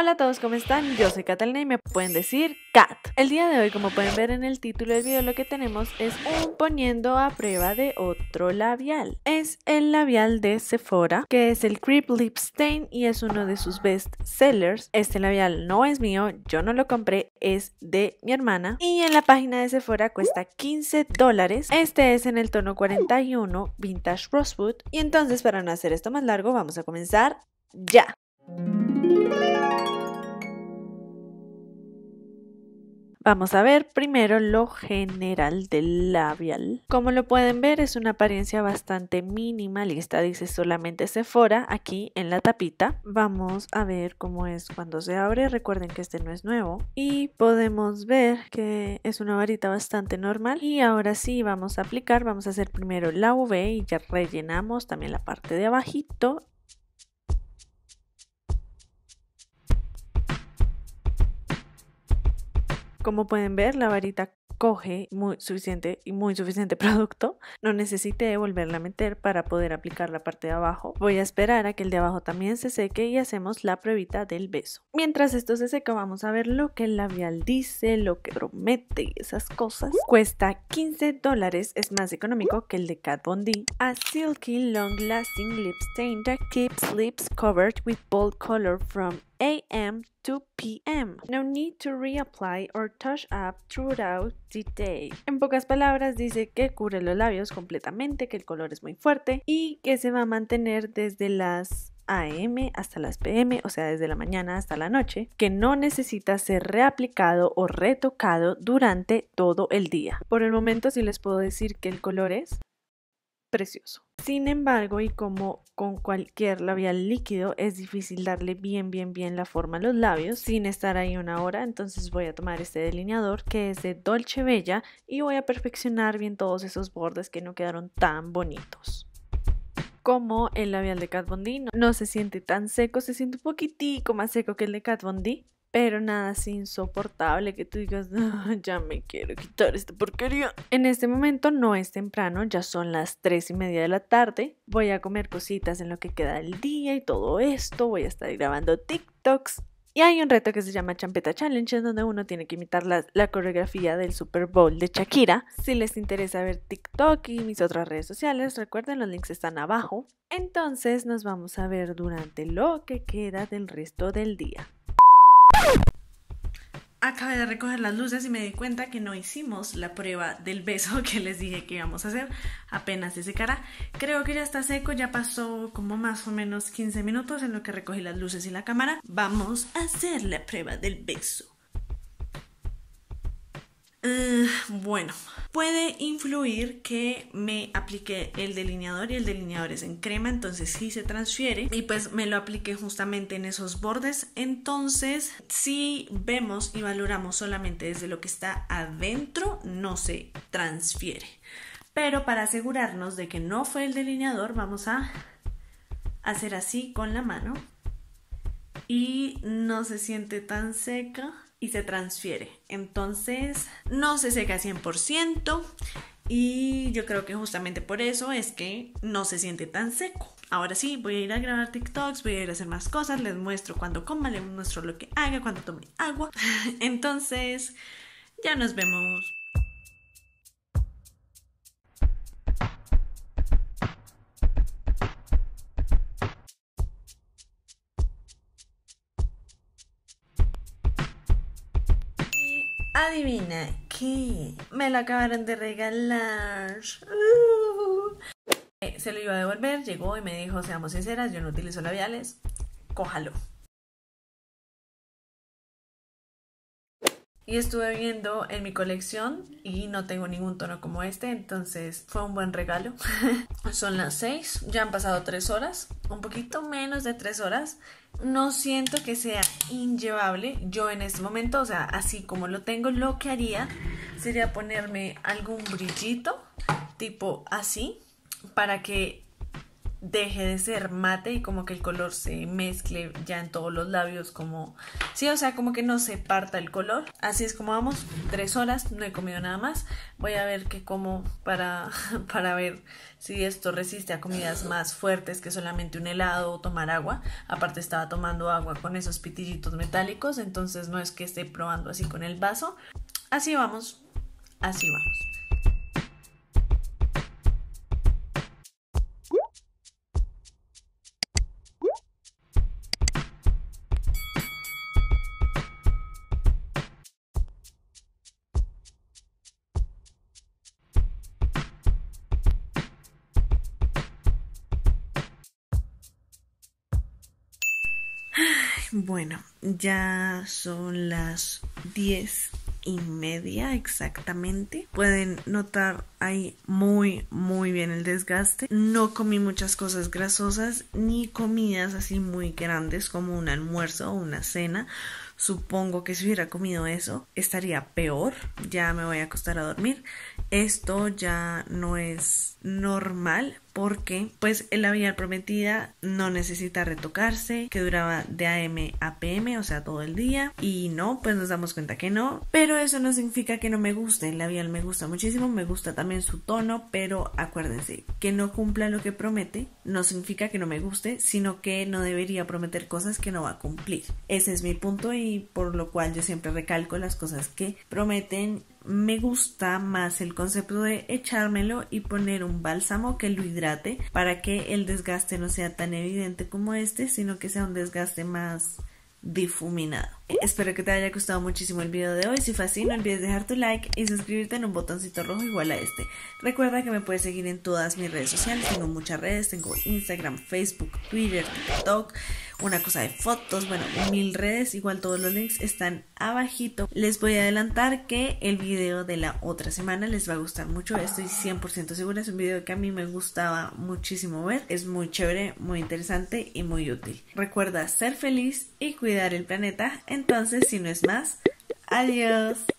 Hola a todos, ¿cómo están? Yo soy Catalina y me pueden decir Cat. El día de hoy, como pueden ver en el título del video, lo que tenemos es un poniendo a prueba de otro labial. Es el labial de Sephora, que es el Creep Lip Stain y es uno de sus best sellers. Este labial no es mío, yo no lo compré, es de mi hermana. Y en la página de Sephora cuesta 15 dólares. Este es en el tono 41 Vintage Rosewood. Y entonces, para no hacer esto más largo, vamos a comenzar ya. Vamos a ver primero lo general del labial. Como lo pueden ver es una apariencia bastante minimalista, dice solamente Sephora aquí en la tapita. Vamos a ver cómo es cuando se abre, recuerden que este no es nuevo. Y podemos ver que es una varita bastante normal. Y ahora sí vamos a aplicar, vamos a hacer primero la V y ya rellenamos también la parte de abajito Como pueden ver, la varita coge muy suficiente y muy suficiente producto. No necesité volverla a meter para poder aplicar la parte de abajo. Voy a esperar a que el de abajo también se seque y hacemos la pruebita del beso. Mientras esto se seca, vamos a ver lo que el labial dice, lo que promete y esas cosas. Cuesta 15 dólares, es más económico que el de Kat Von D. A Silky Long Lasting Lip Stain That Keeps Lips Covered with Bold Color from AM p.m. No need to reapply or touch up throughout the day. En pocas palabras dice que cubre los labios completamente, que el color es muy fuerte y que se va a mantener desde las AM hasta las PM, o sea, desde la mañana hasta la noche, que no necesita ser reaplicado o retocado durante todo el día. Por el momento sí les puedo decir que el color es precioso. Sin embargo, y como con cualquier labial líquido, es difícil darle bien, bien, bien la forma a los labios sin estar ahí una hora. Entonces voy a tomar este delineador que es de Dolce Bella y voy a perfeccionar bien todos esos bordes que no quedaron tan bonitos como el labial de Kat Von No, se siente tan seco, se siente un poquitico más seco que el de Kat Von pero nada así insoportable que tú digas, no, ya me quiero quitar esta porquería. En este momento no es temprano, ya son las 3 y media de la tarde. Voy a comer cositas en lo que queda el día y todo esto. Voy a estar grabando TikToks. Y hay un reto que se llama Champeta Challenge, en donde uno tiene que imitar la, coreografía del Super Bowl de Shakira. Si les interesa ver TikTok y mis otras redes sociales, recuerden, los links están abajo. Entonces nos vamos a ver durante lo que queda del resto del día acabé de recoger las luces y me di cuenta que no hicimos la prueba del beso que les dije que íbamos a hacer. Apenas se secará. Creo que ya está seco, ya pasó como más o menos 15 minutos en lo que recogí las luces y la cámara. Vamos a hacer la prueba del beso. Eh, bueno, puede influir que me aplique el delineador y el delineador es en crema, entonces sí se transfiere y pues me lo apliqué justamente en esos bordes. Entonces, si vemos y valoramos solamente desde lo que está adentro, no se transfiere. Pero para asegurarnos de que no fue el delineador, vamos a hacer así con la mano y no se siente tan seca y se transfiere. Entonces, no se seca 100% y yo creo que justamente por eso es que no se siente tan seco. Ahora sí, voy a ir a grabar TikToks, voy a ir a hacer más cosas, les muestro cuando coma, les muestro lo que haga, cuando tome agua. Entonces, ya nos vemos. Adivina qué. Me lo acabaron de regalar. Uh. Eh, se lo iba a devolver, llegó y me dijo, seamos sinceras, yo no utilizo labiales. Cójalo. Y estuve viendo en mi colección y no tengo ningún tono como este, entonces fue un buen regalo. Son las 6, ya han pasado 3 horas, un poquito menos de 3 horas. No siento que sea inllevable. Yo en este momento, o sea, así como lo tengo, lo que haría sería ponerme algún brillito, tipo así, para que deje de ser mate y como que el color se mezcle ya en todos los labios como sí o sea como que no se parta el color así es como vamos tres horas no he comido nada más voy a ver que como para para ver si esto resiste a comidas más fuertes que solamente un helado o tomar agua aparte estaba tomando agua con esos pitillitos metálicos entonces no es que esté probando así con el vaso así vamos así vamos Bueno, ya son las diez y media exactamente. Pueden notar ahí muy, muy bien el desgaste. No comí muchas cosas grasosas ni comidas así muy grandes como un almuerzo o una cena. Supongo que si hubiera comido eso estaría peor. Ya me voy a acostar a dormir. Esto ya no es normal porque pues la labial prometida no necesita retocarse, que duraba de AM a PM, o sea, todo el día. Y no, pues nos damos cuenta que no. Pero eso no significa que no me guste. el labial me gusta muchísimo, me gusta también su tono, pero acuérdense, que no cumpla lo que promete no significa que no me guste, sino que no debería prometer cosas que no va a cumplir. Ese es mi punto y por lo cual yo siempre recalco las cosas que prometen. Me gusta más el concepto de echármelo y poner un bálsamo que lo hidrata para que el desgaste no sea tan evidente como este, sino que sea un desgaste más difuminado. Espero que te haya gustado muchísimo el video de hoy. Si fue así, no olvides dejar tu like y suscribirte en un botoncito rojo igual a este. Recuerda que me puedes seguir en todas mis redes sociales. Tengo muchas redes. Tengo Instagram, Facebook, Twitter, TikTok, una cosa de fotos. Bueno, mil redes. Igual todos los links están abajito. Les voy a adelantar que el video de la otra semana les va a gustar mucho. Estoy 100% segura. Es un video que a mí me gustaba muchísimo ver. Es muy chévere, muy interesante y muy útil. Recuerda ser feliz y cuidar el planeta. Entonces, si no es más, adiós.